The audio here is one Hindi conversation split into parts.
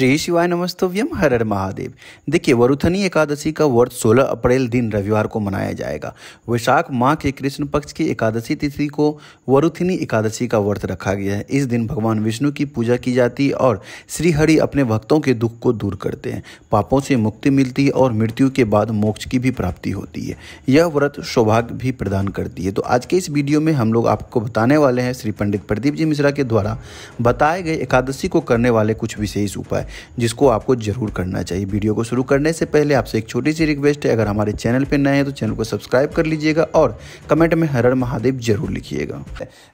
श्री शिवाय नमस्तव्यम हर हर महादेव देखिए वरुथनी एकादशी का व्रत 16 अप्रैल दिन रविवार को मनाया जाएगा वैशाख माह के कृष्ण पक्ष की एकादशी तिथि को वरुथनी एकादशी का व्रत रखा गया है इस दिन भगवान विष्णु की पूजा की जाती है और श्रीहरि अपने भक्तों के दुख को दूर करते हैं पापों से मुक्ति मिलती है और मृत्यु के बाद मोक्ष की भी प्राप्ति होती है यह व्रत सौभाग्य भी प्रदान करती है तो आज के इस वीडियो में हम लोग आपको बताने वाले हैं श्री पंडित प्रदीप जी मिश्रा के द्वारा बताए गए एकादशी को करने वाले कुछ विशेष उपाय जिसको आपको जरूर करना चाहिए वीडियो को शुरू करने से पहले आपसे एक छोटी सी रिक्वेस्ट है अगर हमारे चैनल पर नए हैं तो चैनल को सब्सक्राइब कर लीजिएगा और कमेंट में हर महादेव जरूर लिखिएगा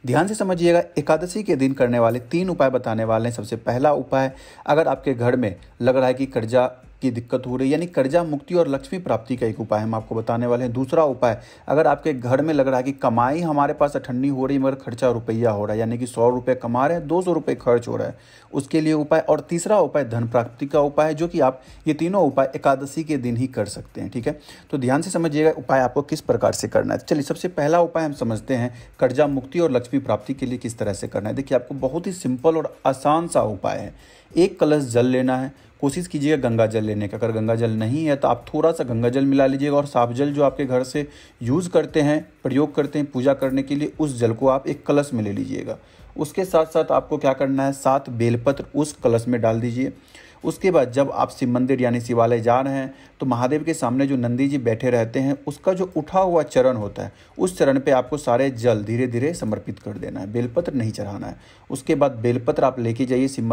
ध्यान से समझिएगा एकादशी के दिन करने वाले तीन उपाय बताने वाले हैं सबसे पहला उपाय अगर आपके घर में लग रहा है कि कर्जा की दिक्कत हो रही है यानी कर्जा मुक्ति और लक्ष्मी प्राप्ति का एक उपाय हम आपको बताने वाले हैं दूसरा उपाय अगर आपके घर में लग रहा है कि कमाई हमारे पास अठन्नी हो रही मगर खर्चा रुपया हो रहा है यानी कि सौ रुपये कमा रहे हैं दो सौ रुपये खर्च हो रहा है उसके लिए उपाय और तीसरा उपाय धन प्राप्ति का उपाय है जो कि आप ये तीनों उपाय एकादशी के दिन ही कर सकते हैं ठीक है तो ध्यान से समझिएगा उपाय आपको किस प्रकार से करना है चलिए सबसे पहला उपाय हम समझते हैं कर्जा मुक्ति और लक्ष्मी प्राप्ति के लिए किस तरह से करना है देखिए आपको बहुत ही सिंपल और आसान सा उपाय है एक कलश जल लेना है कोशिश कीजिएगा गंगा जल लेने का अगर गंगा जल नहीं है तो आप थोड़ा सा गंगा जल मिला लीजिएगा और साफ जल जो आपके घर से यूज़ करते हैं प्रयोग करते हैं पूजा करने के लिए उस जल को आप एक कलश में ले लीजिएगा उसके साथ साथ आपको क्या करना है सात बेलपत्र उस कलश में डाल दीजिए उसके बाद जब आप शिव मंदिर यानी शिवालय जा रहे हैं तो महादेव के सामने जो नंदी जी बैठे रहते हैं उसका जो उठा हुआ चरण होता है उस चरण पे आपको सारे जल धीरे धीरे समर्पित कर देना है बेलपत्र नहीं चढ़ाना है उसके बाद बेलपत्र आप लेके जाइए शिव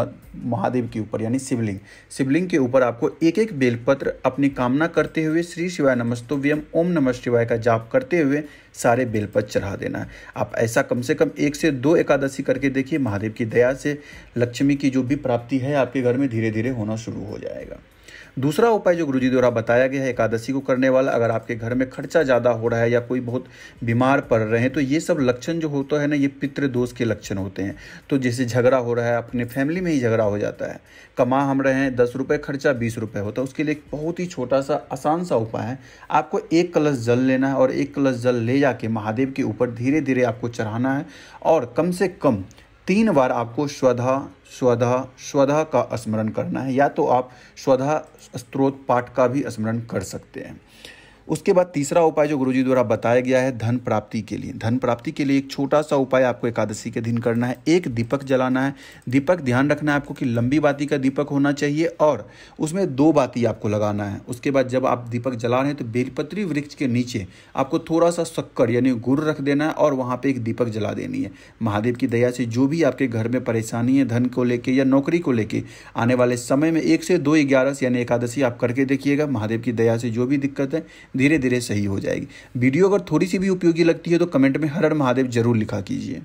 महादेव के ऊपर यानी शिवलिंग शिवलिंग के ऊपर आपको एक एक बेलपत्र अपनी कामना करते हुए श्री शिवाय नमस्तोव्यम ओम नमः शिवाय का जाप करते हुए सारे बेल पर चढ़ा देना है आप ऐसा कम से कम एक से दो एकादशी करके देखिए महादेव की दया से लक्ष्मी की जो भी प्राप्ति है आपके घर में धीरे धीरे होना शुरू हो जाएगा दूसरा उपाय जो गुरुजी द्वारा बताया गया है एकादशी को करने वाला अगर आपके घर में खर्चा ज़्यादा हो रहा है या कोई बहुत बीमार पड़ रहे हैं तो ये सब लक्षण जो होता है ना ये पितृदोष के लक्षण होते हैं तो जैसे झगड़ा हो रहा है अपने फैमिली में ही झगड़ा हो जाता है कमा हम रहे हैं दस रुपये खर्चा बीस रुपये होता है उसके लिए एक बहुत ही छोटा सा आसान सा उपाय है आपको एक कलश जल लेना है और एक कलश जल ले जाके महादेव के ऊपर धीरे धीरे आपको चढ़ाना है और कम से कम तीन बार आपको स्वधा स्वधा स्वधा का स्मरण करना है या तो आप स्वधा स्त्रोत पाठ का भी स्मरण कर सकते हैं उसके बाद तीसरा उपाय जो गुरुजी द्वारा बताया गया है धन प्राप्ति के लिए धन प्राप्ति के लिए एक छोटा सा उपाय आपको एकादशी के दिन करना है एक दीपक जलाना है दीपक ध्यान रखना है आपको कि लंबी बाती का दीपक होना चाहिए और उसमें दो बाती आपको लगाना है उसके बाद जब आप दीपक जला रहे हैं तो बेलपत्री वृक्ष के नीचे आपको थोड़ा सा शक्कर यानी गुड़ रख देना है और वहाँ पर एक दीपक जला देनी है महादेव की दया से जो भी आपके घर में परेशानी है धन को लेकर या नौकरी को लेकर आने वाले समय में एक से दो ग्यारह यानी एकादशी आप करके देखिएगा महादेव की दया से जो भी दिक्कत है धीरे धीरे सही हो जाएगी वीडियो अगर थोड़ी सी भी उपयोगी लगती है तो कमेंट में हर हर महादेव जरूर लिखा कीजिए